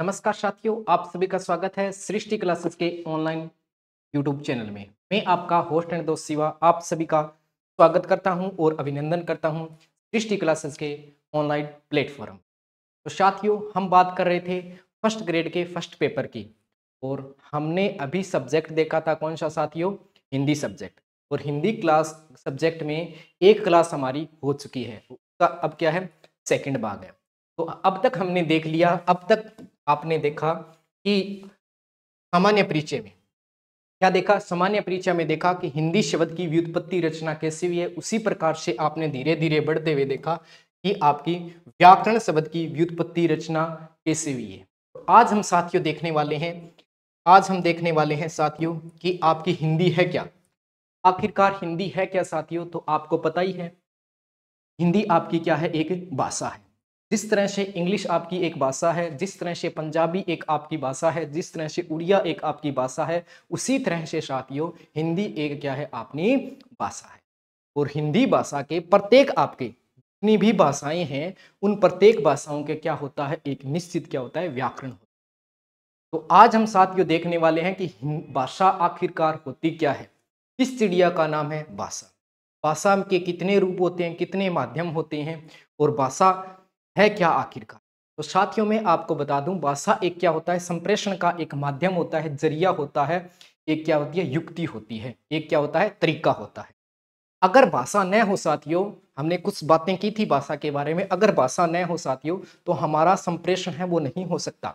नमस्कार साथियों आप सभी का स्वागत है सृष्टि क्लासेस के ऑनलाइन यूट्यूब चैनल में मैं आपका होस्ट एंड दोस्त शिवा आप सभी का स्वागत करता हूं और अभिनंदन करता हूं सृष्टि क्लासेस के ऑनलाइन प्लेटफॉर्म तो साथियों हम बात कर रहे थे फर्स्ट ग्रेड के फर्स्ट पेपर की और हमने अभी सब्जेक्ट देखा था कौन सा साथियों हिंदी सब्जेक्ट और हिंदी क्लास सब्जेक्ट में एक क्लास हमारी हो चुकी है उसका अब क्या है सेकेंड भाग है तो अब तक हमने देख लिया अब तक आपने देखा कि सामान्य परिचय में क्या देखा सामान्य परिचय में देखा कि हिंदी शब्द की व्युत्पत्ति रचना कैसी हुई है उसी प्रकार से आपने धीरे धीरे बढ़ते हुए देखा कि आपकी व्याकरण शब्द की व्युत्पत्ति रचना कैसी हुई है आज हम साथियों देखने वाले हैं आज हम देखने वाले हैं साथियों कि आपकी हिंदी है क्या आखिरकार हिंदी है क्या साथियों तो आपको पता ही है हिंदी आपकी क्या है एक भाषा है जिस तरह से इंग्लिश आपकी एक भाषा है जिस तरह से पंजाबी एक आपकी भाषा है जिस तरह से उड़िया एक आपकी भाषा है उसी तरह से साथियों हिंदी एक क्या है अपनी भाषा है और हिंदी भाषा के प्रत्येक आपके जितनी भी भाषाएं हैं उन प्रत्येक भाषाओं के क्या होता है एक निश्चित क्या होता है व्याकरण होता है तो आज हम साथियों देखने वाले हैं कि भाषा आखिरकार होती क्या है किस चिड़िया का नाम है भाषा भाषा के कितने रूप होते हैं कितने माध्यम होते हैं और भाषा है क्या आखिरकार तो साथियों में आपको बता दूं भाषा एक क्या होता है संप्रेषण का एक माध्यम होता है जरिया होता है एक क्या होती है युक्ति होती है एक क्या होता है तरीका होता है अगर भाषा न हो साथियों हमने कुछ बातें की थी भाषा के बारे में अगर भाषा न हो साथियों तो हमारा संप्रेषण है वो नहीं हो सकता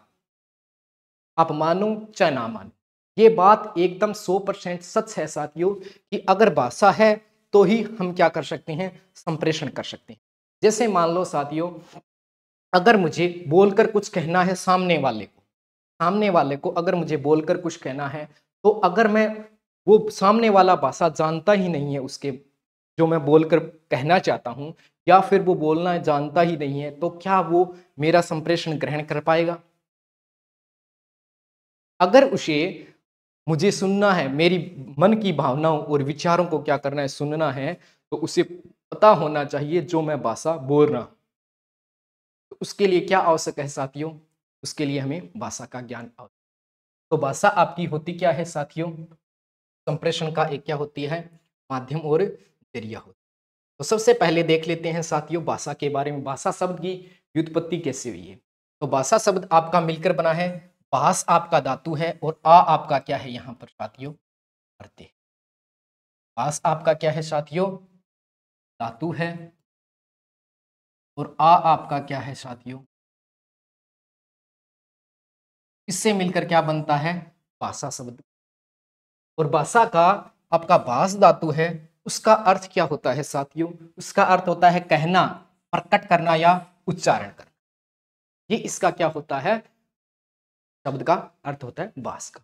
आप मानो चाहे ना मानो ये बात एकदम सौ परसेंट सच है साथियों कि अगर भाषा है तो ही हम क्या कर सकते हैं संप्रेषण कर सकते हैं जैसे मान लो साथियों अगर मुझे बोलकर कुछ कहना है सामने वाले को सामने वाले को अगर मुझे बोलकर कुछ कहना है तो अगर मैं वो सामने वाला भाषा जानता ही नहीं है उसके जो मैं बोलकर कहना चाहता हूँ या फिर वो बोलना जानता ही नहीं है तो क्या वो मेरा संप्रेषण ग्रहण कर पाएगा अगर उसे मुझे सुनना है मेरी मन की भावनाओं और विचारों को क्या करना है सुनना है तो उसे पता होना चाहिए जो मैं भाषा बोल रहा हूँ उसके लिए क्या आवश्यक है साथियों उसके लिए हमें भाषा का ज्ञान आवश्यक तो भाषा आपकी होती क्या है साथियों संप्रेषण का एक क्या होती है माध्यम और जरिया होती है तो सबसे पहले देख लेते हैं साथियों भाषा के बारे में भाषा शब्द की व्युत्पत्ति कैसे हुई है तो भाषा शब्द आपका मिलकर बना है भाष आपका धातु है और आ आपका क्या है यहाँ पर साथियों करते भाष आपका क्या है साथियों धातु है और आ आपका क्या है साथियों इससे मिलकर क्या बनता है बासा शब्द और बासा का आपका बास धातु है उसका अर्थ क्या होता है साथियों उसका अर्थ होता है कहना प्रकट करना या उच्चारण करना ये इसका क्या होता है शब्द का अर्थ होता है बास का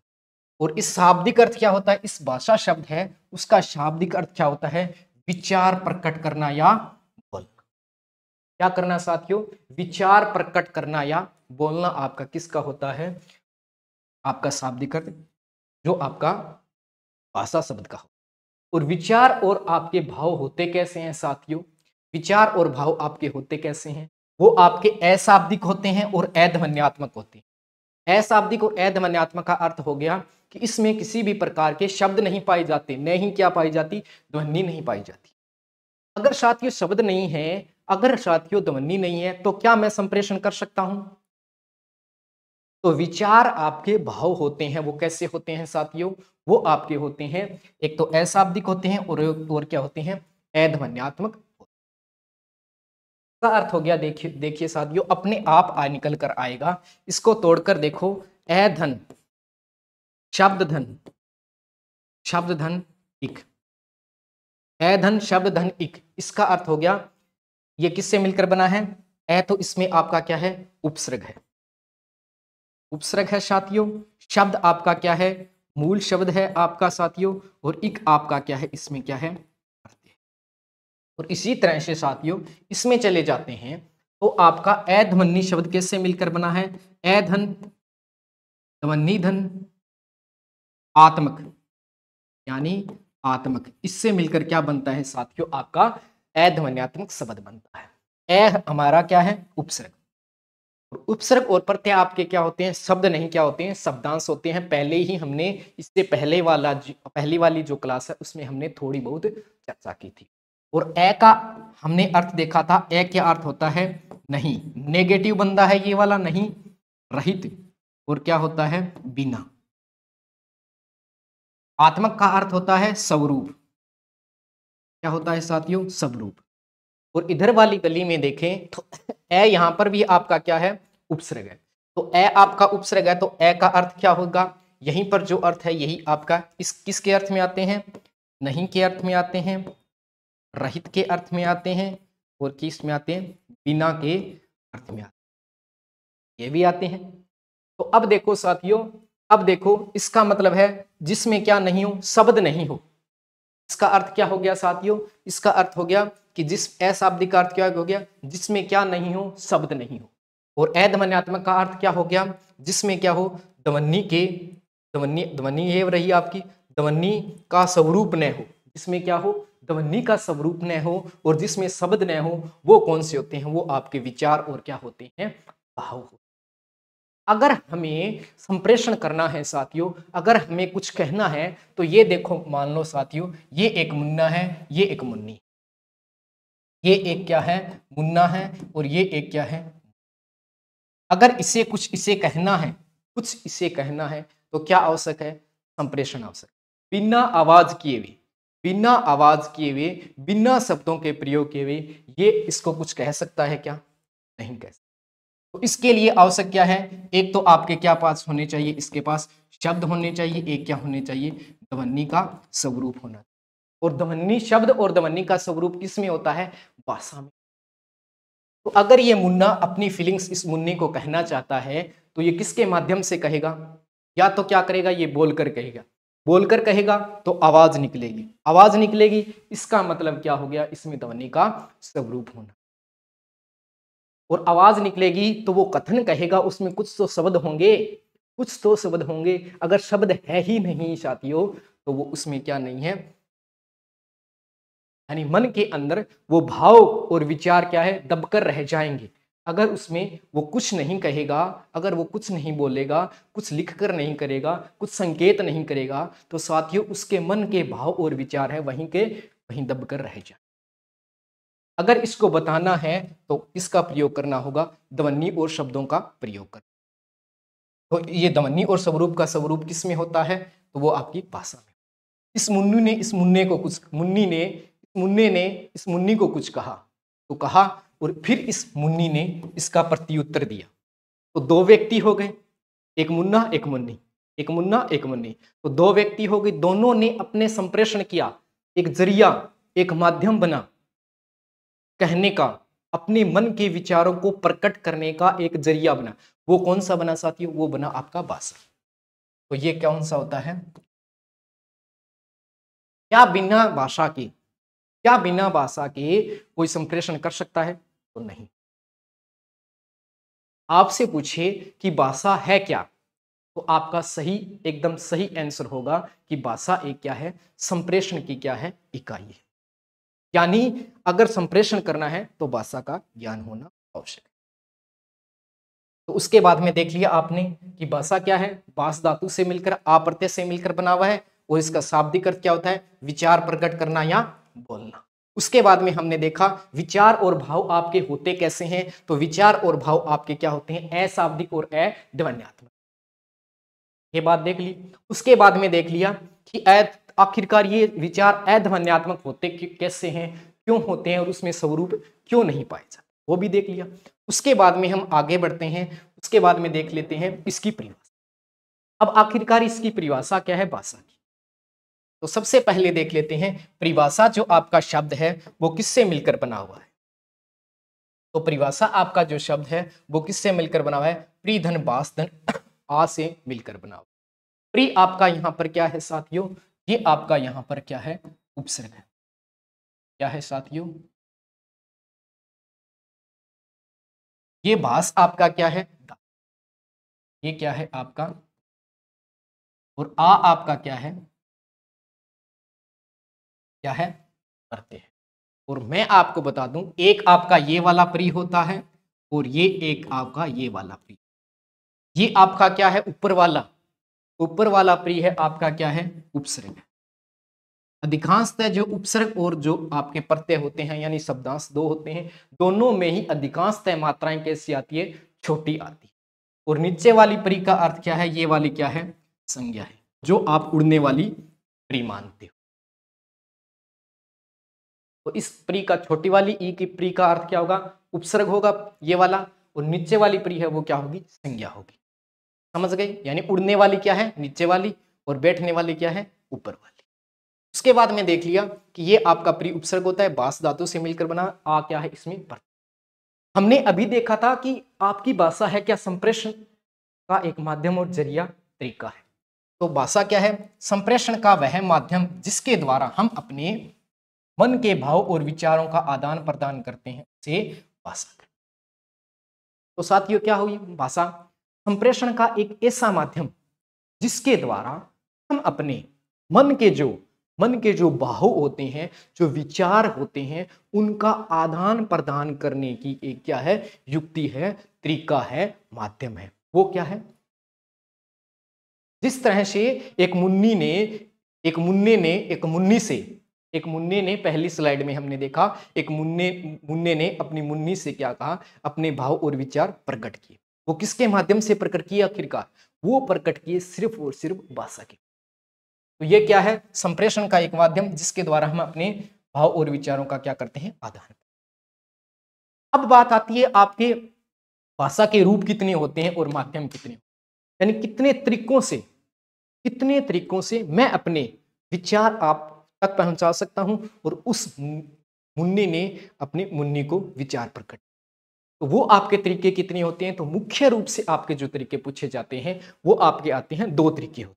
और इस शाब्दिक अर्थ क्या होता है इस भाषा शब्द है उसका शाब्दिक अर्थ क्या होता है विचार प्रकट करना या क्या करना साथियों विचार प्रकट करना या बोलना आपका किसका होता है आपका शाब्दिक अर्थ जो आपका भाषा शब्द का हो और विचार और आपके भाव होते कैसे हैं साथियों विचार और भाव आपके होते कैसे हैं वो आपके अशाब्दिक होते हैं और अध्वन्यात्मक होते हैं अशाब्दिक और अध्वन्यात्मक का अर्थ हो गया कि इसमें किसी भी प्रकार के शब्द नहीं पाए जाते नहीं क्या पाई जाती ध्वनि नहीं पाई जाती अगर साथियों शब्द नहीं है अगर साथियों ध्वनि नहीं है तो क्या मैं संप्रेषण कर सकता हूं तो विचार आपके भाव होते हैं वो कैसे होते हैं साथियों वो आपके होते हैं एक तो अशाब्दिक होते हैं और और क्या होते हैं अध्वन्यात्मक का अर्थ हो गया देखिए देखिए साथियों अपने आप आ निकल कर आएगा इसको तोड़कर देखो अधन शब्द धन शब्द धन इक अधन शब्द धन इक इसका अर्थ हो गया ये किससे मिलकर बना है ए तो इसमें आपका क्या है उपसर्ग है उपसर्ग है साथियों शब्द आपका क्या है मूल शब्द है आपका साथियों और इक आपका क्या है इसमें क्या है और इसी तरह से साथियों इसमें चले जाते हैं तो आपका ध्वनि शब्द कैसे मिलकर बना है ए धन ध्वनि धन आत्मक यानी आत्मक इससे मिलकर क्या बनता है साथियों आपका अध्वनियात्मक शब्द बनता है ए हमारा क्या है उपसर्ग और उपसर्ग और प्रत्यय आपके क्या होते हैं शब्द नहीं क्या होते हैं शब्दांश होते हैं पहले ही हमने इससे पहले वाला पहली वाली जो क्लास है उसमें हमने थोड़ी बहुत चर्चा की थी और ए का हमने अर्थ देखा था ए क्या अर्थ होता है नहीं नेगेटिव बंदा है ये वाला नहीं रहित और क्या होता है बिना आत्मक का अर्थ होता है स्वरूप क्या होता है साथियों सबरूप और इधर वाली गली में देखें तो ए यहां पर भी आपका क्या है उपसर्ग है तो ए आपका उपसर्ग है तो ए का अर्थ क्या होगा यहीं पर जो अर्थ है यही आपका इस किसके अर्थ में आते हैं नहीं के अर्थ में आते हैं रहित के अर्थ में आते हैं और किस में आते हैं बिना के अर्थ में आते हैं ये भी आते हैं तो अब देखो साथियों अब देखो इसका मतलब है जिसमें क्या नहीं हो शब्द नहीं हो इसका अर्थ क्या हो गया साथियों इसका अर्थ हो गया कि जिस अशाब्दिक अर्थ क्या हो गया जिसमें क्या नहीं हो शब्द नहीं हो और अध्वन्यात्मक का अर्थ क्या हो गया जिसमें क्या हो दवन्नी के दवन्नी दवन्नी ये रही आपकी दवन्नी का स्वरूप न हो जिसमें क्या हो दवन्नी का स्वरूप न हो और जिसमें शब्द न हो वो कौन से होते हैं वो आपके विचार और क्या होते हैं भाव हो अगर हमें संप्रेषण करना है साथियों अगर हमें कुछ कहना है तो ये देखो मान लो साथियों ये एक मुन्ना है ये एक मुन्नी ये एक क्या है मुन्ना है और ये एक क्या है अगर इसे कुछ इसे कहना है कुछ इसे कहना है तो क्या आवश्यक है संप्रेषण आवश्यक बिना आवाज किए हुए बिना आवाज किए हुए बिना शब्दों के प्रयोग किए हुए ये इसको कुछ कह सकता है क्या नहीं कह सकता तो इसके लिए आवश्यक क्या है एक तो आपके क्या पास होने चाहिए इसके पास शब्द होने चाहिए एक क्या होने चाहिए दवन्नी का स्वरूप होना और दवन्नी शब्द और दवन्नी का स्वरूप किस में होता है भाषा में तो अगर ये मुन्ना अपनी फीलिंग्स इस मुन्ने को कहना चाहता है तो ये किसके माध्यम से कहेगा या तो क्या करेगा ये बोलकर कहेगा बोलकर कहेगा तो आवाज निकलेगी आवाज निकलेगी इसका मतलब क्या हो गया इसमें ध्वनि का स्वरूप होना और आवाज निकलेगी तो वो कथन कहेगा उसमें कुछ तो शब्द होंगे कुछ तो शब्द होंगे अगर शब्द है ही नहीं साथियों तो वो उसमें क्या नहीं है यानी मन के अंदर वो भाव और विचार क्या है दबकर रह जाएंगे अगर उसमें वो कुछ नहीं कहेगा अगर वो कुछ नहीं बोलेगा कुछ लिख कर नहीं करेगा कुछ संकेत नहीं करेगा तो साथियों उसके मन के भाव और विचार है वहीं के वहीं दबकर रह जाए अगर इसको बताना है तो इसका प्रयोग करना होगा ध्वनि और शब्दों का प्रयोग करना तो ये ध्वनि और स्वरूप का स्वरूप किस में होता है तो वो आपकी भाषा में इस मुन्नी ने इस मुन्ने को कुछ मुन्नी ने मुन्ने ने इस मुन्नी को कुछ कहा तो कहा और फिर इस मुन्नी ने इसका प्रत्युत्तर दिया तो दो व्यक्ति हो गए एक मुन्ना एक मुन्नी एक मुन्ना एक मुन्नी तो दो व्यक्ति हो गए दोनों ने अपने संप्रेषण किया एक जरिया एक माध्यम बना कहने का अपने मन के विचारों को प्रकट करने का एक जरिया बना वो कौन सा बना साथियों वो बना आपका भाषा तो ये कौन सा होता है क्या बिना भाषा के क्या बिना भाषा के कोई संप्रेषण कर सकता है तो नहीं आपसे पूछे कि भाषा है क्या तो आपका सही एकदम सही आंसर होगा कि भाषा एक क्या है संप्रेषण की क्या है इकाई है यानी अगर संप्रेषण करना है तो भाषा का ज्ञान होना आवश्यक है तो उसके बाद में देख लिया आपने कि भाषा क्या है बास धातु से मिलकर आप्रत्यय से मिलकर बना हुआ है और इसका शाब्दिक अर्थ क्या होता है विचार प्रकट करना या बोलना उसके बाद में हमने देखा विचार और भाव आपके होते कैसे हैं तो विचार और भाव आपके क्या होते हैं अशाब्दिक और अध्वन्यात्मक ये बात देख ली उसके बाद में देख लिया कि आखिरकार ये विचार अध्वन्यात्मक होते कैसे हैं क्यों होते हैं और उसमें स्वरूप क्यों नहीं पाए जाते वो भी देख लिया उसके बाद में हम आगे बढ़ते हैं उसके बाद में देख लेते हैं इसकी परिभाषा अब आखिरकार इसकी परिभाषा क्या है भाषा की तो सबसे पहले देख लेते हैं परिभाषा जो आपका शब्द है वो किससे मिलकर बना हुआ है तो परिभाषा आपका जो शब्द है वो किससे मिलकर बना हुआ है प्री धन बास धन आ से मिलकर बना हुआ प्री आपका यहां पर क्या है साथियों ये आपका यहां पर क्या है उपसर्ग है क्या है साथियों ये भाष आपका क्या है ये क्या है आपका और आ आपका क्या है क्या है करते हैं और मैं आपको बता दूं एक आपका ये वाला प्री होता है और ये एक आपका ये वाला प्री ये आपका क्या है ऊपर वाला ऊपर वाला प्री है आपका क्या है उपसर्ग अधिकांशतः जो उपसर्ग और जो आपके प्रत्यय होते हैं यानी शब्दांश दो होते हैं दोनों में ही अधिकांशतः मात्राएं कैसी आती है छोटी आती है और नीचे वाली प्री का अर्थ क्या है ये वाली क्या है संज्ञा है जो आप उड़ने वाली प्री मानते हो तो इस प्री का छोटी वाली ई की प्री का अर्थ क्या होगा उपसर्ग होगा ये वाला और नीचे वाली प्री है वो क्या होगी संज्ञा होगी समझ गए यानी उड़ने वाली क्या है नीचे वाली और बैठने वाली क्या है ऊपर वाली उसके बाद में देख लिया कि ये आपका प्री उपसर्ग होता है बास धातु से मिलकर बना आ क्या है इसमें हमने अभी देखा था कि आपकी भाषा है क्या संप्रेषण का एक माध्यम और जरिया तरीका है तो भाषा क्या है संप्रेषण का वह माध्यम जिसके द्वारा हम अपने मन के भाव और विचारों का आदान प्रदान करते हैं उसे भाषा तो साथियों क्या हुई भाषा संप्रेषण का एक ऐसा माध्यम जिसके द्वारा हम अपने मन के जो मन के जो बाहु होते हैं जो विचार होते हैं उनका आदान प्रदान करने की एक क्या है युक्ति है तरीका है माध्यम है वो क्या है जिस तरह से एक मुन्नी ने एक मुन्ने ने एक मुन्नी से एक मुन्ने ने पहली स्लाइड में हमने देखा एक मुन्ने मुन्ने ने अपनी मुन्नी से क्या कहा अपने भाव और विचार प्रकट किए वो किसके माध्यम से प्रकट किए आखिरकार वो प्रकट किए सिर्फ और सिर्फ भाषा के तो ये क्या है संप्रेषण का एक माध्यम जिसके द्वारा हम अपने भाव और विचारों का क्या करते हैं आदान अब बात आती है आपके भाषा के रूप कितने होते हैं और माध्यम कितने यानी कितने तरीकों से कितने तरीकों से मैं अपने विचार आप तक पहुंचा सकता हूं और उस मुन्नी ने अपने मुन्नी को विचार प्रकट तो वो आपके तरीके कितने होते हैं तो मुख्य रूप से आपके जो तरीके पूछे जाते हैं वो आपके आते हैं दो तरीके होते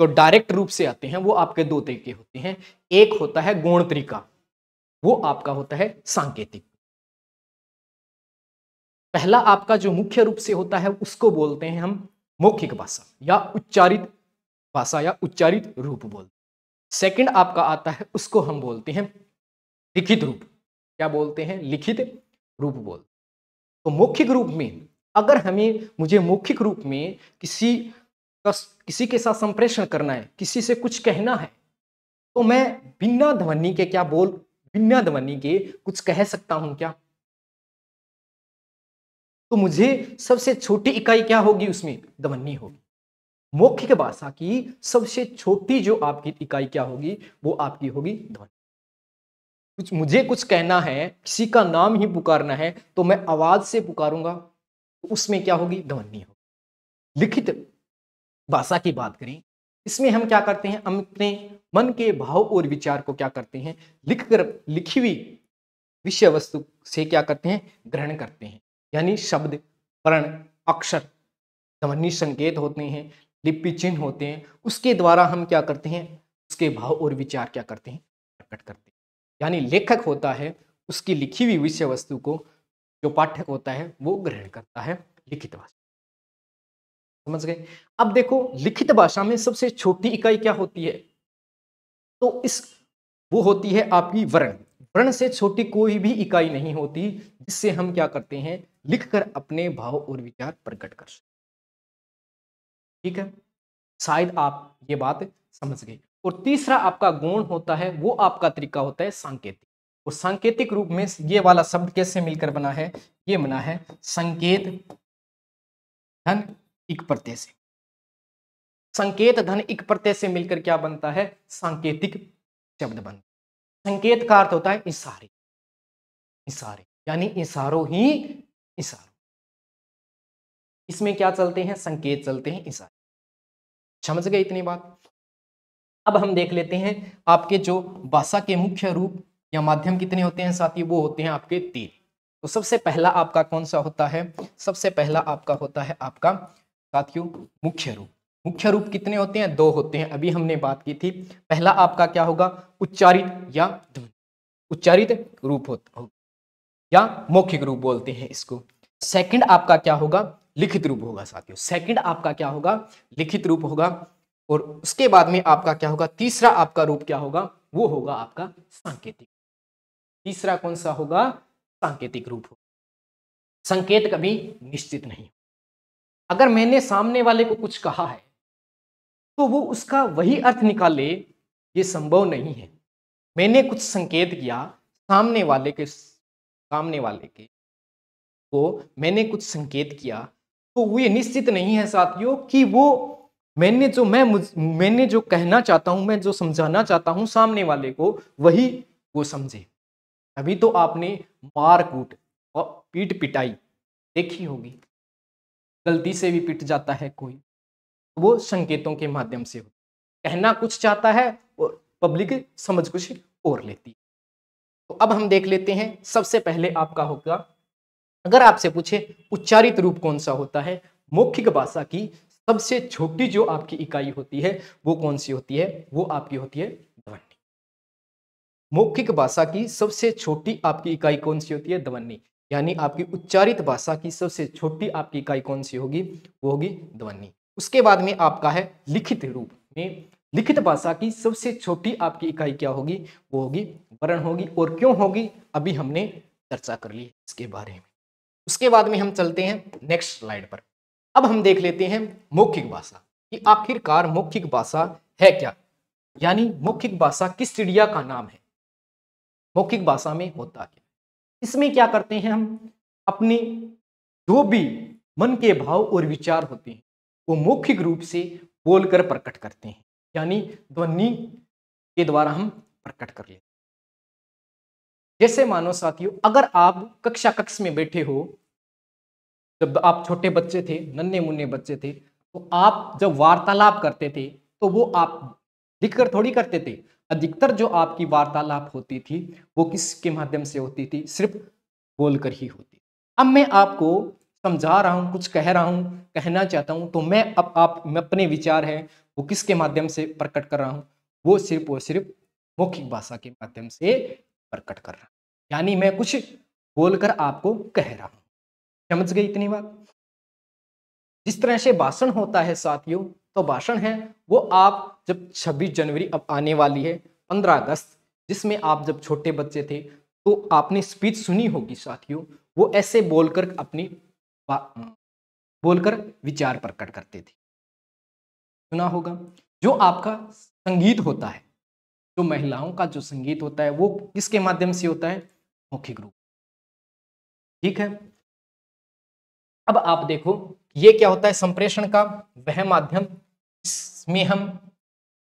हैं तो डायरेक्ट रूप से आते हैं वो आपके दो तरीके होते हैं एक होता है गौण तरीका वो आपका होता है सांकेतिक पहला आपका जो मुख्य रूप से होता है उसको बोलते हैं हम मौखिक भाषा या उच्चारित भाषा या उच्चारित रूप बोलते हैं आपका आता है उसको हम बोलते हैं लिखित रूप क्या बोलते हैं लिखित रूप बोलते तो मुख्य रूप में अगर हमें मुझे मुख्य रूप में किसी किसी के साथ संप्रेषण करना है किसी से कुछ कहना है तो मैं बिना ध्वनि के क्या बोल बिना ध्वनि के कुछ कह सकता हूं क्या तो मुझे सबसे छोटी इकाई क्या होगी उसमें ध्वनि होगी मौखिक भाषा की सबसे छोटी जो आपकी इकाई क्या होगी वो आपकी होगी ध्वनि कुछ मुझे कुछ कहना है किसी का नाम ही पुकारना है तो मैं आवाज से पुकारूंगा तो उसमें क्या होगी ध्वनि होगी लिखित भाषा की बात करें इसमें हम क्या करते हैं हम अपने मन के भाव और विचार को क्या करते हैं लिख कर लिखी हुई विषय वस्तु से क्या करते हैं ग्रहण करते हैं यानी शब्द वर्ण अक्षर ध्वनि संकेत होते हैं लिपि चिन्ह होते हैं उसके द्वारा हम क्या करते हैं उसके भाव और विचार क्या करते हैं प्रकट करते हैं यानी लेखक होता है उसकी लिखी हुई विषय वस्तु को जो पाठक होता है वो ग्रहण करता है लिखित भाषा समझ गए अब देखो लिखित भाषा में सबसे छोटी इकाई क्या होती है तो इस वो होती है आपकी वर्ण वर्ण से छोटी कोई भी इकाई नहीं होती जिससे हम क्या करते हैं लिखकर अपने भाव और विचार प्रकट कर सकते ठीक है शायद आप ये बात समझ गए और तीसरा आपका गुण होता है वो आपका तरीका होता है सांकेतिक और सांकेतिक रूप में ये वाला शब्द कैसे मिलकर बना है ये बना है संकेत धन इक प्रत्यय से संकेत धन इक प्रत्यय से मिलकर क्या बनता है सांकेतिक शब्द बनता संकेत का अर्थ होता है इशारे इशारे यानी इशारों ही इशारो इसमें क्या चलते हैं संकेत चलते हैं इशारे समझ गए इतनी बात अब हम देख लेते हैं आपके जो भाषा के मुख्य रूप या माध्यम कितने होते हैं साथ वो होते हैं आपके तीन तो सबसे पहला आपका कौन सा होता है सबसे पहला आपका होता है आपका साथियों मुख्य रूप मुख्य रूप कितने होते हैं दो होते हैं अभी हमने बात की थी पहला आपका क्या होगा उच्चारित या ध्वनि उच्चारित रूप होता होगा या मौखिक रूप बोलते हैं इसको सेकंड आपका क्या होगा लिखित रूप होगा साथियों सेकंड आपका क्या होगा लिखित रूप होगा और उसके बाद में आपका क्या होगा तीसरा आपका रूप क्या होगा वो होगा आपका सांकेतिक तीसरा कौन सा होगा सांकेतिक रूप हो संकेत कभी निश्चित नहीं अगर मैंने सामने वाले को कुछ कहा है तो वो उसका वही अर्थ निकाले ये संभव नहीं है मैंने कुछ संकेत किया सामने वाले के सामने वाले के को मैंने कुछ संकेत किया तो ये निश्चित नहीं है साथियों कि वो मैंने जो मैं मैंने जो कहना चाहता हूं मैं जो समझाना चाहता हूं सामने वाले को वही वो समझे अभी तो आपने मार कूट और पीट पिटाई देखी होगी गलती से भी पिट जाता है कोई वो संकेतों के माध्यम से होता कहना कुछ चाहता है और पब्लिक समझ कुछ और लेती है तो अब हम देख लेते हैं सबसे पहले आपका होगा अगर आपसे पूछे उच्चारित रूप कौन सा होता है मौखिक भाषा की सबसे छोटी जो आपकी इकाई होती है वो कौन सी होती है वो आपकी होती है ध्वनि मौखिक भाषा की सबसे छोटी आपकी इकाई कौन सी होती है ध्वनि यानी आपकी उच्चारित भाषा की सबसे छोटी आपकी इकाई कौन सी होगी वो होगी ध्वनि उसके बाद में आपका है लिखित रूप में लिखित भाषा की सबसे छोटी आपकी इकाई क्या होगी वो होगी वर्ण होगी और क्यों होगी अभी हमने चर्चा कर ली इसके बारे में उसके बाद में हम चलते हैं नेक्स्ट स्लाइड पर अब हम देख लेते हैं मौखिक भाषा कि आखिरकार मौखिक भाषा है क्या यानी मौखिक भाषा किस चिड़िया का नाम है मौखिक भाषा में होता क्या इसमें क्या करते हैं हम अपने जो भी मन के भाव और विचार होते हैं वो मौखिक रूप से बोलकर प्रकट करते हैं यानी ध्वनि के द्वारा हम प्रकट कर लेते हैं जैसे मानो साथियों अगर आप कक्षा कक्ष में बैठे हो जब आप छोटे बच्चे थे नन्हे मुन्ने बच्चे थे तो आप जब वार्तालाप करते थे तो वो आप लिखकर कर थोड़ी करते थे अधिकतर जो आपकी वार्तालाप होती थी वो किसके माध्यम से होती थी सिर्फ बोलकर ही होती अब मैं आपको समझा रहा हूँ कुछ कह रहा हूँ कहना चाहता हूँ तो मैं अब आप मैं अपने विचार हैं वो किसके माध्यम से प्रकट कर रहा हूँ वो सिर्फ और सिर्फ मौखिक भाषा के माध्यम से प्रकट कर रहा हूँ यानी मैं कुछ बोलकर आपको कह रहा हूँ समझ गई इतनी बात जिस तरह से भाषण होता है साथियों तो भाषण है वो आप जब 26 जनवरी अब आने वाली है 15 अगस्त जिसमें आप जब छोटे बच्चे थे तो आपने स्पीच सुनी होगी साथियों वो ऐसे बोलकर अपनी बोलकर विचार प्रकट करते थे सुना होगा जो आपका संगीत होता है जो महिलाओं का जो संगीत होता है वो किसके माध्यम से होता है मुख्य रूप ठीक है अब आप देखो ये क्या होता है संप्रेषण का वह माध्यम इसमें हम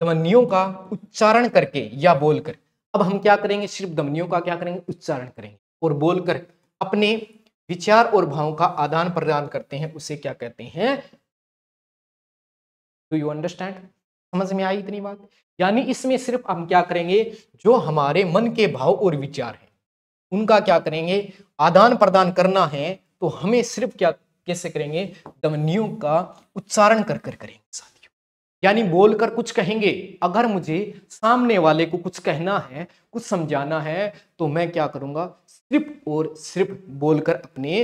दमनियों का उच्चारण करके या बोलकर अब हम क्या करेंगे सिर्फ दमनियों का क्या करेंगे उच्चारण करेंगे और बोलकर अपने विचार और भावों का आदान प्रदान करते हैं उसे क्या कहते हैं डू यू अंडरस्टैंड समझ में आई इतनी बात यानी इसमें सिर्फ हम क्या करेंगे जो हमारे मन के भाव और विचार हैं उनका क्या करेंगे आदान प्रदान करना है तो हमें सिर्फ क्या कैसे करेंगे दमनियों का उच्चारण कर कर करेंगे साथियों यानी बोलकर कुछ कहेंगे अगर मुझे सामने वाले को कुछ कहना है कुछ समझाना है तो मैं क्या करूंगा सिर्फ और सिर्फ बोलकर अपने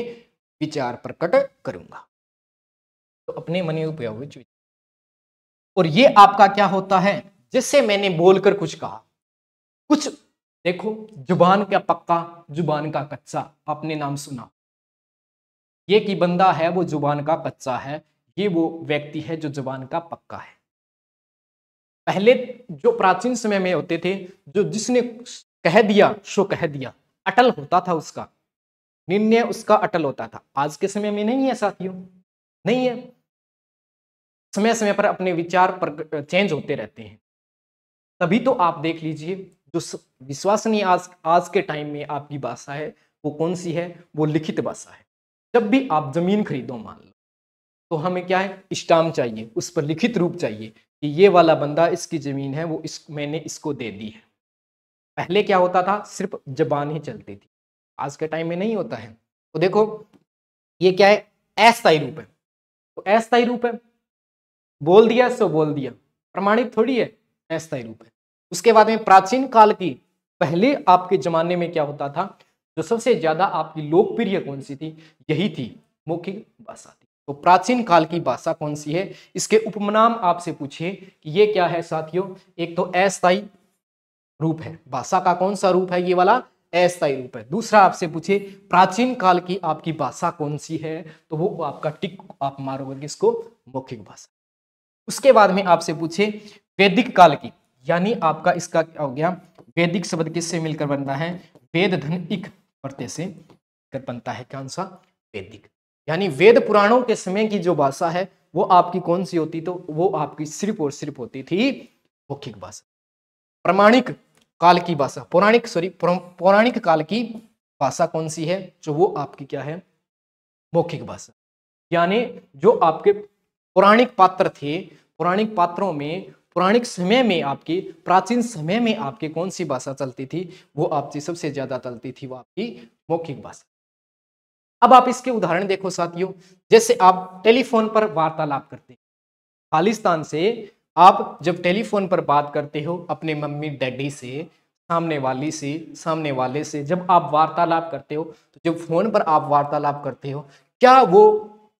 विचार प्रकट करूंगा तो अपने मन उपयोग और ये आपका क्या होता है जैसे मैंने बोलकर कुछ कहा कुछ देखो जुबान का पक्का जुबान का कच्चा आपने नाम सुना ये कि बंदा है वो जुबान का कच्चा है ये वो व्यक्ति है जो जुबान का पक्का है पहले जो प्राचीन समय में होते थे जो जिसने कह दिया शो कह दिया अटल होता था उसका निर्णय उसका अटल होता था आज के समय में नहीं है साथियों नहीं है समय समय पर अपने विचार पर चेंज होते रहते हैं तभी तो आप देख लीजिए जो विश्वसनीय आज आज के टाइम में आपकी भाषा है वो कौन सी है वो लिखित भाषा है जब भी आप जमीन खरीदो मान लो तो हमें क्या है स्टाम चाहिए उस पर लिखित रूप चाहिए कि ये वाला बंदा इसकी ज़मीन है वो इस मैंने इसको दे दी है पहले क्या होता था सिर्फ जबान ही चलती थी आज के टाइम में नहीं होता है तो देखो ये क्या है अस्थायी रूप है तो अस्थायी रूप है बोल दिया सो बोल दिया प्रमाणित थोड़ी है अस्थायी रूप है उसके बाद में प्राचीन काल की पहले आपके जमाने में क्या होता था जो सबसे ज्यादा आपकी लोकप्रिय कौन सी थी यही थी मौखिक भाषा थी तो प्राचीन काल की भाषा कौन सी है इसके उपनाम आपसे पूछे कि ये क्या है साथियों एक तो अस्थायी रूप है भाषा का कौन सा रूप है ये वाला अस्थायी रूप है दूसरा आपसे पूछे प्राचीन काल की आपकी भाषा कौन सी है तो वो आपका टिक आप मारोगे किसको मौखिक भाषा उसके बाद में आपसे पूछे वैदिक काल की यानी आपका इसका क्या हो गया वैदिक शब्द किससे मिलकर बनता है वेद धन इक पढ़ने से कर बनता है कौन सा वैदिक यानी वेद पुराणों के समय की जो भाषा है वो आपकी कौन सी होती तो वो आपकी सिर्फ और सिर्फ होती थी मौखिक भाषा प्रमाणिक काल की भाषा पौराणिक सॉरी पौराणिक काल की भाषा कौन सी है जो वो आपकी क्या है मौखिक भाषा यानी जो आपके पौराणिक पात्र थे पौराणिक पात्रों में पौराणिक समय में आपकी प्राचीन समय में आपकी कौन सी भाषा चलती थी वो आपकी सबसे ज्यादा चलती थी वो आपकी मौखिक भाषा अब आप इसके उदाहरण देखो साथियों जैसे आप टेलीफोन पर वार्तालाप करते हैं खालिस्तान से आप जब टेलीफोन पर बात करते हो अपने मम्मी डैडी से सामने वाली से सामने वाले से जब आप वार्तालाप करते हो तो जब फोन पर आप वार्तालाप करते हो क्या वो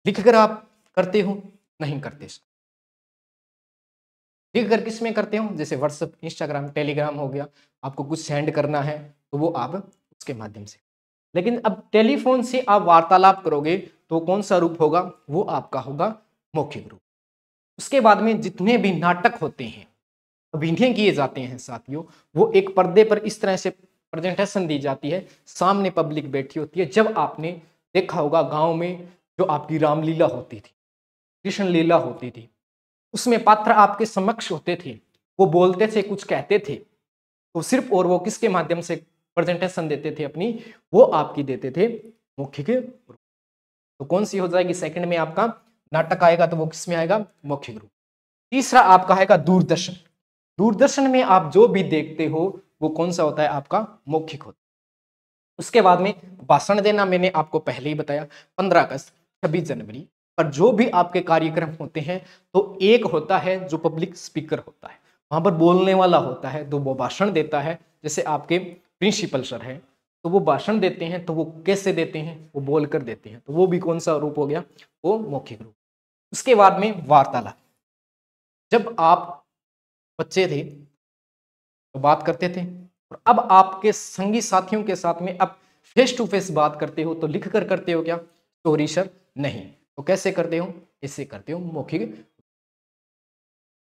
लिख कर आप करते हो नहीं करते ठीक अगर किस में करते हो जैसे व्हाट्सअप इंस्टाग्राम टेलीग्राम हो गया आपको कुछ सेंड करना है तो वो आप उसके माध्यम से लेकिन अब टेलीफोन से आप वार्तालाप करोगे तो कौन सा रूप होगा वो आपका होगा मौखिक रूप उसके बाद में जितने भी नाटक होते हैं अभिनय किए जाते हैं साथियों वो एक पर्दे पर इस तरह से प्रेजेंटेशन दी जाती है सामने पब्लिक बैठी होती है जब आपने देखा होगा गांव में जो आपकी रामलीला होती थी कृष्ण लीला होती थी उसमें पात्र आपके समक्ष होते थे वो बोलते थे कुछ कहते थे तो सिर्फ और वो किसके माध्यम से प्रेजेंटेशन देते थे अपनी वो आपकी देते थे मुख्य रूप तो कौन सी हो जाएगी सेकंड में आपका नाटक आएगा तो वो किस में आएगा मौखिक रूप तीसरा आपका आएगा दूरदर्शन दूरदर्शन में आप जो भी देखते हो वो कौन सा होता है आपका मौखिक होता है उसके बाद में भाषण देना मैंने आपको पहले ही बताया पंद्रह अगस्त छब्बीस जनवरी पर जो भी आपके कार्यक्रम होते हैं तो एक होता है जो पब्लिक स्पीकर होता है वहाँ पर बोलने वाला होता है तो वो भाषण देता है जैसे आपके प्रिंसिपल सर हैं तो वो भाषण देते हैं तो वो कैसे देते हैं वो बोल कर देते हैं तो वो भी कौन सा रूप हो गया वो मौखिक रूप उसके बाद में वार्तालाप जब आप बच्चे थे तो बात करते थे और अब आपके संगी साथियों के साथ में अब फेस टू फेस बात करते हो तो लिख कर करते हो क्या स्टोरी सर नहीं तो कैसे करते हो इससे करते हो मौखिक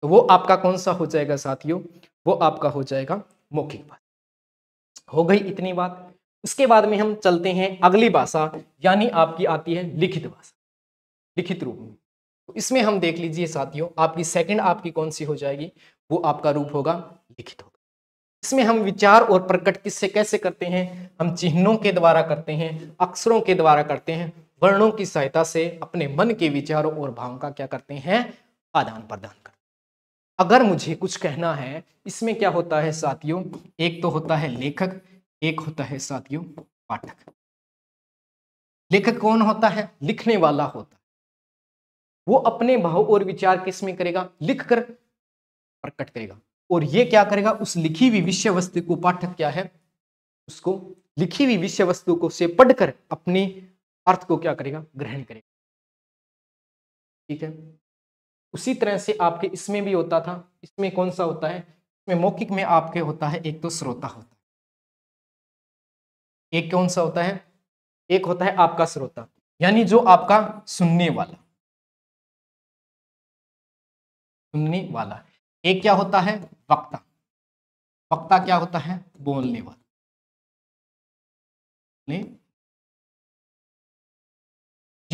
तो वो आपका कौन सा हो जाएगा साथियों वो आपका हो जाएगा मौखिक भाषा हो गई इतनी बात उसके बाद में हम चलते हैं अगली भाषा यानी आपकी आती है लिखित भाषा लिखित रूप में तो इसमें हम देख लीजिए साथियों आपकी सेकंड आपकी कौन सी हो जाएगी वो आपका रूप होगा लिखित होगा इसमें हम विचार और प्रकट किससे कैसे करते हैं हम चिन्हों के द्वारा करते हैं अक्षरों के द्वारा करते हैं वर्णों की सहायता से अपने मन के विचारों और भाव का क्या करते हैं आदान प्रदान करते अगर मुझे कुछ कहना है इसमें क्या होता है साथियों एक तो होता है लेखक एक होता है साथियों पाठक लेखक कौन होता है लिखने वाला होता है वो अपने भाव और विचार किस में करेगा लिख कर प्रकट करेगा और ये क्या करेगा उस लिखी हुई विषय वस्तु को पाठक क्या है उसको लिखी हुई विषय वस्तु को से पढ़कर अपने अर्थ को क्या करेगा ग्रहण करेगा ठीक है उसी तरह से आपके इसमें भी होता था इसमें कौन सा होता है इसमें मौखिक में आपके होता है एक तो श्रोता होता है एक कौन सा होता है एक होता है आपका श्रोता यानी जो आपका सुनने वाला सुनने वाला एक क्या होता है वक्ता वक्ता क्या होता है बोलने वाला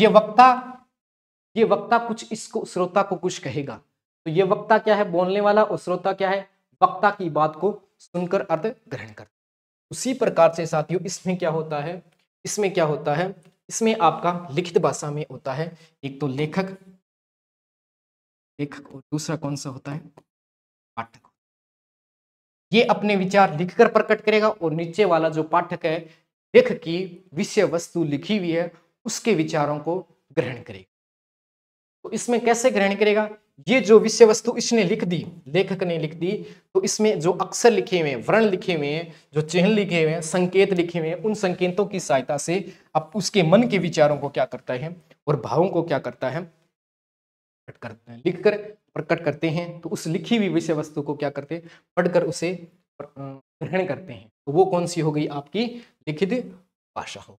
ये वक्ता ये वक्ता कुछ इसको श्रोता को कुछ कहेगा तो ये वक्ता क्या है बोलने वाला और श्रोता क्या है वक्ता की बात को सुनकर अर्थ ग्रहण करता उसी प्रकार से साथियों इसमें क्या होता है इसमें क्या होता है इसमें आपका लिखित भाषा में होता है एक तो लेखक लेखक और दूसरा कौन सा होता है पाठक ये अपने विचार लिखकर प्रकट करेगा और नीचे वाला जो पाठक है लेख की विषय वस्तु लिखी हुई है उसके विचारों को ग्रहण करेगा तो इसमें कैसे ग्रहण करेगा ये जो विषय वस्तु इसने लिख दी लेखक ने लिख दी तो इसमें जो अक्षर लिखे हुए वर्ण लिखे हुए हैं जो चिन्ह लिखे हुए हैं संकेत लिखे हुए हैं उन संकेतों की सहायता से अब उसके मन के विचारों को क्या करता है और भावों को क्या करता है प्रकट करते हैं लिख कर प्रकट करते हैं तो उस लिखी हुई विषय वस्तु को क्या करते हैं पढ़कर उसे ग्रहण करते हैं तो वो कौन सी हो गई आपकी लिखित भाषा हो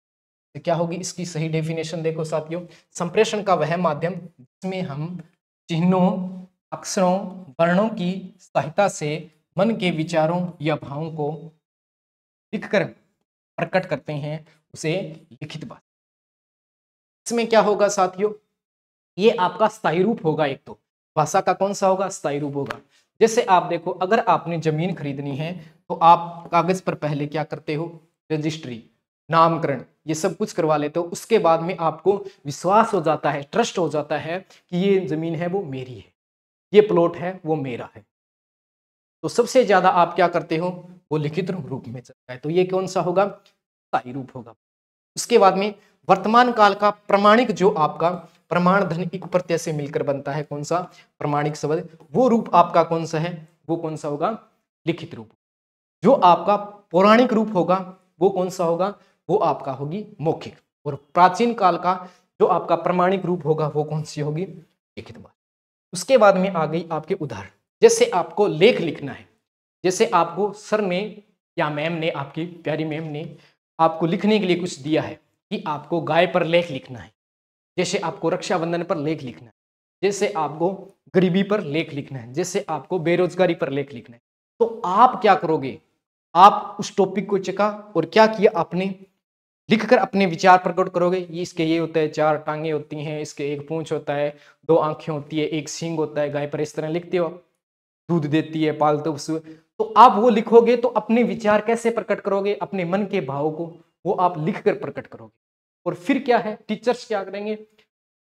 तो क्या होगी इसकी सही डेफिनेशन देखो साथियों संप्रेषण का वह माध्यम जिसमें हम चिन्हों अक्षरों वर्णों की सहायता से मन के विचारों या भावों को लिखकर प्रकट करते हैं उसे लिखित भाषा इसमें क्या होगा साथियों ये आपका स्थायी रूप होगा एक तो भाषा का कौन सा होगा स्थायी रूप होगा जैसे आप देखो अगर आपने जमीन खरीदनी है तो आप कागज पर पहले क्या करते हो रजिस्ट्री नामकरण ये सब कुछ करवा लेते हो उसके बाद में आपको विश्वास हो जाता है ट्रस्ट हो जाता है कि ये ज़मीन है वो मेरी है ये प्लॉट है वो मेरा है तो सबसे ज़्यादा आप क्या करते हो वो लिखित रूप में चलता है तो ये कौन सा होगा स्थायी रूप होगा उसके बाद में वर्तमान काल का प्रमाणिक जो आपका प्रमाण धन एक प्रत्यय से मिलकर बनता है कौन सा प्रमाणिक शब्द वो रूप आपका कौन सा है वो कौन सा होगा लिखित रूप जो आपका पौराणिक रूप होगा वो कौन सा होगा वो आपका होगी मौखिक और प्राचीन काल का जो आपका प्रमाणिक रूप होगा वो कौन सी होगी लिखित बात उसके बाद में आ गई आपके उदाहरण जैसे आपको लेख लिखना है जैसे आपको सर ने या मैम ने आपकी प्यारी मैम ने आपको लिखने के लिए कुछ दिया है कि आपको गाय पर लेख लिखना है जैसे आपको रक्षाबंधन पर लेख लिखना है जैसे आपको गरीबी पर लेख लिखना है जैसे आपको बेरोजगारी पर लेख लिखना है तो आप क्या करोगे आप उस टॉपिक को चेका और क्या किया आपने लिखकर अपने विचार प्रकट करोगे ये इसके ये होता है चार टांगे होती हैं इसके एक पूंछ होता है दो आंखें होती है एक सींग होता है गाय पर इस तरह लिखते हो दूध देती है पालतू तो पशु तो आप वो लिखोगे तो अपने विचार कैसे प्रकट करोगे अपने मन के भाव को वो आप लिख कर प्रकट करोगे और फिर क्या है टीचर्स क्या करेंगे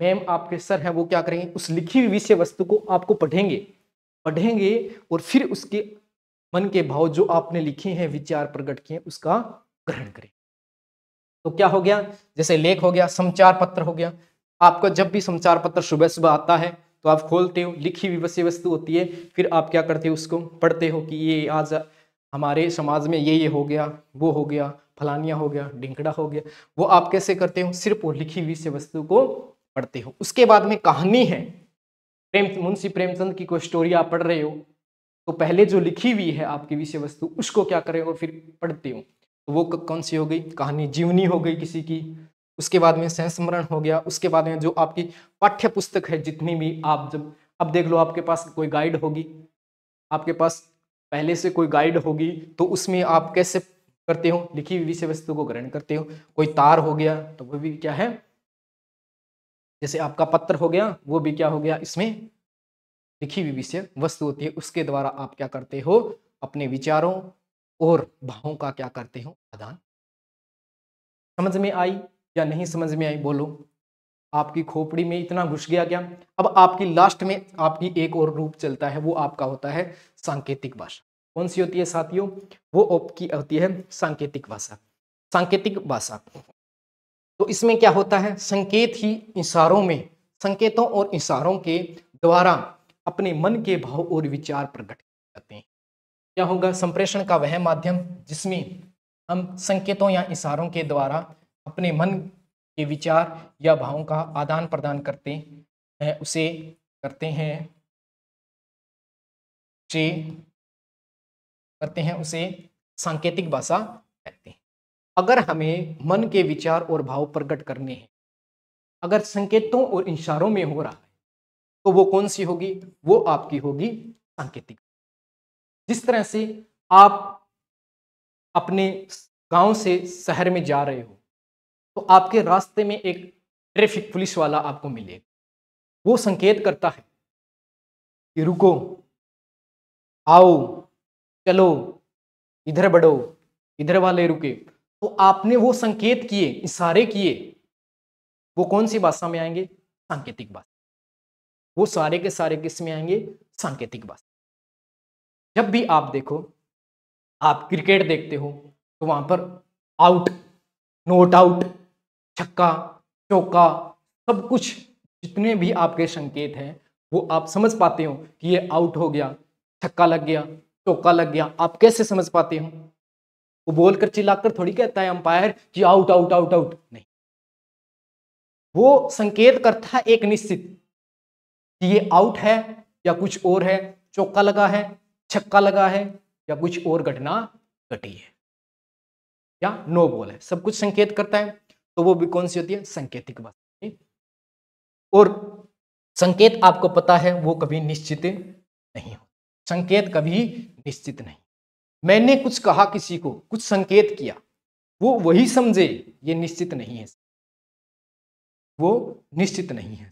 मैम आपके सर हैं वो क्या करेंगे उस लिखी हुई विषय वस्तु को आपको पढ़ेंगे पढ़ेंगे और फिर उसके मन के भाव जो आपने लिखे हैं विचार प्रकट किए उसका ग्रहण करें तो क्या हो गया जैसे लेख हो गया समाचार पत्र हो गया आपका जब भी समाचार पत्र सुबह सुबह आता है तो आप खोलते हो लिखी विवश्य वस्तु होती है फिर आप क्या करते हो उसको पढ़ते हो कि ये आज हमारे समाज में ये ये हो गया वो हो गया फलानिया हो गया डिंकड़ा हो गया वो आप कैसे करते हो सिर्फ वो लिखी विषय वस्तु को पढ़ते हो उसके बाद में कहानी है प्रेम मुंशी प्रेमचंद की कोई स्टोरी आप पढ़ रहे हो तो पहले जो लिखी हुई है आपकी विषय वस्तु उसको क्या करें और फिर पढ़ते हो तो वो कौन सी हो गई कहानी जीवनी हो गई किसी की उसके बाद में संस्मरण हो गया उसके बाद में जो आपकी पाठ्य पुस्तक है जितनी भी आप जब अब देख लो आपके पास कोई गाइड होगी आपके पास पहले से कोई गाइड होगी तो उसमें आप कैसे करते हो लिखी हुई विषय वस्तु को ग्रहण करते हो कोई तार हो गया तो वो भी क्या है जैसे आपका पत्र हो गया वो भी क्या हो गया इसमें लिखी हुई विषय वस्तु होती है उसके द्वारा आप क्या करते हो अपने विचारों और भावों का क्या करते हो आदान समझ में आई या नहीं समझ में आई बोलो आपकी खोपड़ी में इतना घुस गया क्या अब आपकी लास्ट में आपकी एक और रूप चलता है वो आपका होता है सांकेतिक भाषा कौन सी होती है साथियों वो आपकी होती है सांकेतिक भाषा सांकेतिक भाषा तो इसमें क्या होता है संकेत ही इशारों में संकेतों और इशारों के द्वारा अपने मन के भाव और विचार प्रकट करते हैं क्या होगा संप्रेषण का वह माध्यम जिसमें हम संकेतों या इशारों के द्वारा अपने मन के विचार या भावों का आदान प्रदान करते हैं उसे करते हैं से करते हैं उसे सांकेतिक भाषा कहते हैं अगर हमें मन के विचार और भाव प्रकट करने हैं अगर संकेतों और इशारों में हो रहा है तो वो कौन सी होगी वो आपकी होगी सांकेतिक जिस तरह से आप अपने गांव से शहर में जा रहे हो तो आपके रास्ते में एक ट्रैफिक पुलिस वाला आपको मिलेगा वो संकेत करता है कि रुको आओ चलो इधर बढ़ो इधर वाले रुके तो आपने वो संकेत किए इशारे किए वो कौन सी भाषा में आएंगे सांकेतिक भाषा वो सारे के सारे किस में आएंगे सांकेतिक भाषा जब भी आप देखो आप क्रिकेट देखते हो तो वहां पर आउट नोट आउट छक्का चौका सब कुछ जितने भी आपके संकेत हैं वो आप समझ पाते हो कि ये आउट हो गया छक्का लग गया चौका लग गया आप कैसे समझ पाते हो वो बोलकर चिल्लाकर थोड़ी कहता है अंपायर कि आउट आउट आउट आउट नहीं वो संकेत करता है एक निश्चित कि ये आउट है या कुछ और है चौका लगा है छक्का लगा है या कुछ और घटना घटी है या नो बॉल है सब कुछ संकेत करता है तो वो भी कौन सी होती है संकेतिक भाषा और संकेत आपको पता है वो कभी निश्चित नहीं होता संकेत कभी निश्चित नहीं मैंने कुछ कहा किसी को कुछ संकेत किया वो वही समझे ये निश्चित नहीं है वो निश्चित नहीं है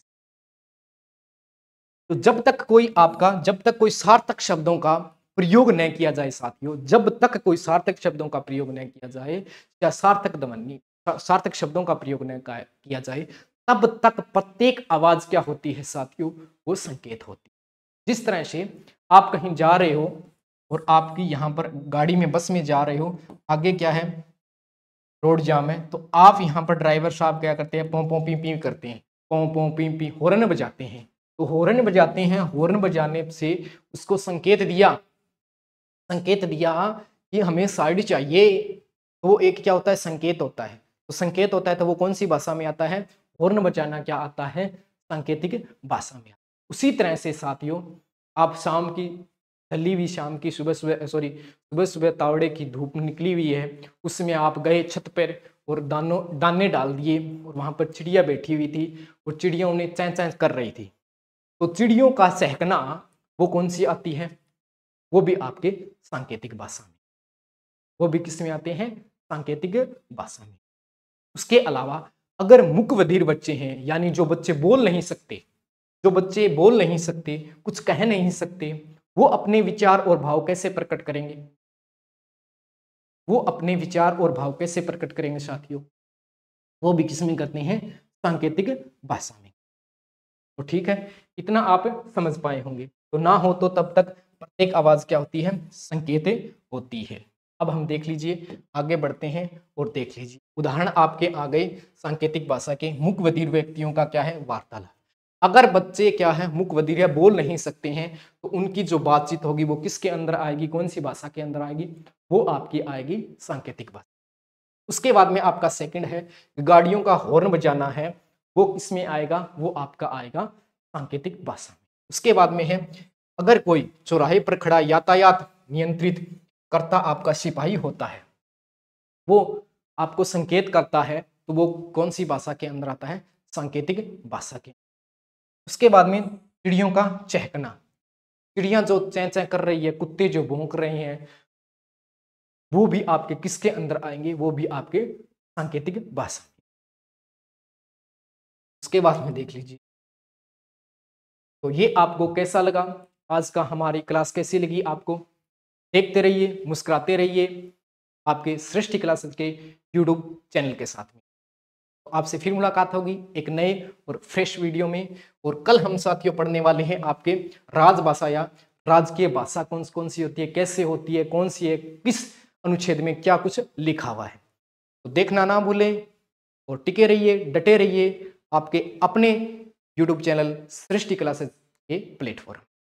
तो जब तक कोई आपका जब तक कोई सार्थक शब्दों का प्रयोग न किया जाए साथियों जब तक कोई सार्थक शब्दों का प्रयोग न किया जाए या सार्थक दमनी सार्थक शब्दों का प्रयोग न किया जाए तब तक प्रत्येक आवाज क्या होती है साथियों वो संकेत होती है जिस तरह से आप कहीं जा रहे हो और आपकी यहाँ पर गाड़ी में बस में जा रहे हो आगे क्या है रोड जाम है तो आप यहाँ पर ड्राइवर साहब क्या करते हैं पों पों पी पी करते हैं पों पों पी पी हॉर्न बजाते हैं तो हॉर्न बजाते हैं हॉर्न बजाने से उसको संकेत दिया संकेत दिया कि हमें साइड चाहिए तो वो एक क्या होता है संकेत होता है तो संकेत होता है तो वो कौन सी भाषा में आता है हॉर्न बजाना क्या आता है सांकेतिक भाषा में उसी तरह से साथियों आप शाम की ढली हुई शाम की सुबह सुबह सॉरी सुबह सुबह तावड़े की धूप निकली हुई है उसमें आप गए छत पर और दानों दाने डाल दिए और वहाँ पर चिड़िया बैठी हुई थी और चिड़िया उन्हें चैं चैं कर रही थी तो चिड़ियों का सहकना वो कौन सी आती है वो भी आपके सांकेतिक भाषा में वो भी किसमें आते हैं सांकेतिक भाषा में उसके अलावा अगर मुक बच्चे हैं यानी जो बच्चे बोल नहीं सकते जो बच्चे बोल नहीं सकते कुछ कह नहीं सकते वो अपने विचार और भाव कैसे प्रकट करेंगे वो अपने विचार और भाव कैसे प्रकट करेंगे साथियों वो भी किसमें करते हैं सांकेतिक भाषा में तो ठीक है इतना आप समझ पाए होंगे तो ना हो तो तब तक प्रत्येक आवाज़ क्या होती है संकेत होती है अब हम देख लीजिए आगे बढ़ते हैं और देख लीजिए उदाहरण आपके आ गए सांकेतिक भाषा के मुख वधीर व्यक्तियों का क्या है वार्तालाप अगर बच्चे क्या है मुख वधीर या बोल नहीं सकते हैं तो उनकी जो बातचीत होगी वो किसके अंदर आएगी कौन सी भाषा के अंदर आएगी वो आपकी आएगी सांकेतिक भाषा उसके बाद में आपका सेकंड है गाड़ियों का हॉर्न बजाना है वो किसमें आएगा वो आपका आएगा सांकेतिक भाषा उसके बाद में है अगर कोई चौराहे पर खड़ा यातायात नियंत्रित करता आपका सिपाही होता है वो आपको संकेत करता है तो वो कौन सी भाषा के अंदर आता है सांकेतिक भाषा के उसके बाद में चिड़ियों का चहकना चिड़िया जो चै चै कर रही है कुत्ते जो भोंक रहे हैं वो भी आपके किसके अंदर आएंगे वो भी आपके सांकेतिक भाषा उसके बाद में देख लीजिए तो ये आपको कैसा लगा आज का हमारी क्लास कैसी लगी आपको देखते रहिए मुस्कुराते रहिए आपके सृष्टि क्लासेस के यूट्यूब चैनल के साथ में तो आपसे फिर मुलाकात होगी एक नए और फ्रेश वीडियो में और कल हम साथियों पढ़ने वाले हैं आपके राजभाषा या राजकीय भाषा कौन कौन सी होती है कैसे होती है कौन सी है किस अनुच्छेद में क्या कुछ लिखा हुआ है तो देखना ना भूलें और टिके रहिए डटे रहिए आपके अपने यूट्यूब चैनल सृष्टि क्लासेस के प्लेटफॉर्म